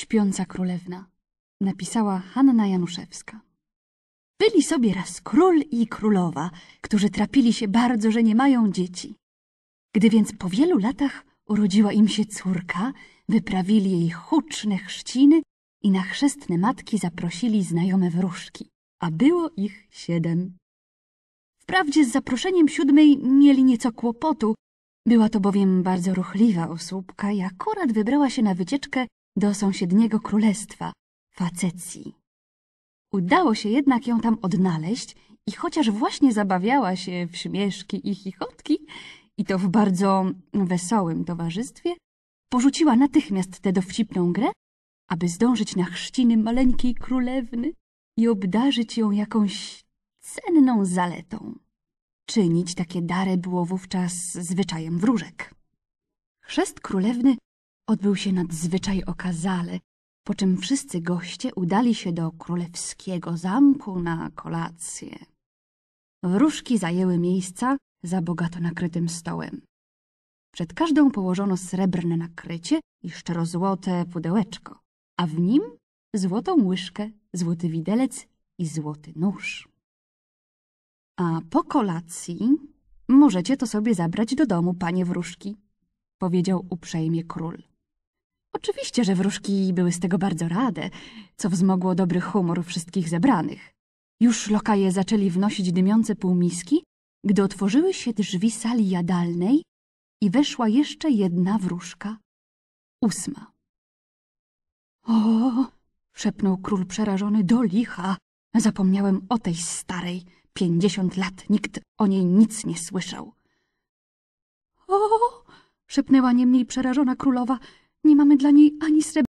Śpiąca królewna. Napisała Hanna Januszewska. Byli sobie raz król i królowa, którzy trapili się bardzo, że nie mają dzieci. Gdy więc po wielu latach urodziła im się córka, wyprawili jej huczne chrzciny i na chrzestne matki zaprosili znajome wróżki, a było ich siedem. Wprawdzie z zaproszeniem siódmej mieli nieco kłopotu, była to bowiem bardzo ruchliwa osłupka i akurat wybrała się na wycieczkę do sąsiedniego królestwa, Facecji. Udało się jednak ją tam odnaleźć i chociaż właśnie zabawiała się w śmieszki i chichotki, i to w bardzo wesołym towarzystwie, porzuciła natychmiast tę dowcipną grę, aby zdążyć na chrzciny maleńkiej królewny i obdarzyć ją jakąś cenną zaletą. Czynić takie dary było wówczas zwyczajem wróżek. Chrzest królewny Odbył się nadzwyczaj okazale, po czym wszyscy goście udali się do królewskiego zamku na kolację. Wróżki zajęły miejsca za bogato nakrytym stołem. Przed każdą położono srebrne nakrycie i szczerozłote pudełeczko, a w nim złotą łyżkę, złoty widelec i złoty nóż. A po kolacji możecie to sobie zabrać do domu, panie wróżki, powiedział uprzejmie król. Oczywiście, że wróżki były z tego bardzo rade, co wzmogło dobry humor wszystkich zebranych. Już lokaje zaczęli wnosić dymiące półmiski, gdy otworzyły się drzwi sali jadalnej i weszła jeszcze jedna wróżka. Ósma. O, szepnął król przerażony, do licha. Zapomniałem o tej starej. Pięćdziesiąt lat nikt o niej nic nie słyszał. O, szepnęła niemniej przerażona królowa, nie mamy dla niej ani srebrnej.